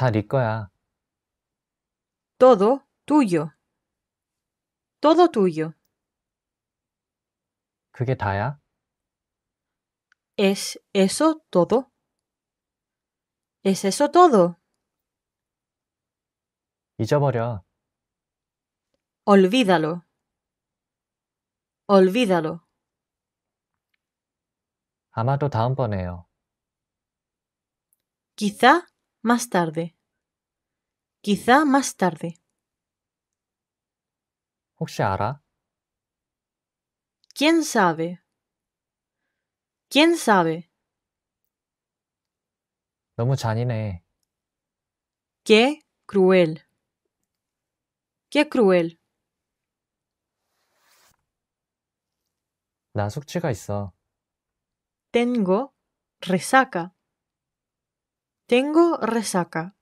다네 거야. Todo tuyo. Todo tuyo. 그게 다야? ¿Es eso todo? ¿Es eso todo? 잊어버려. Olvídalo. Olvídalo. 아마도 다음번에요. Quizá Más tarde. Quizá más tarde. ¿Quién sabe? ¿Quién sabe? 너무 잔인해. Qué cruel. Qué cruel. Tengo resaca. Tengo resaca.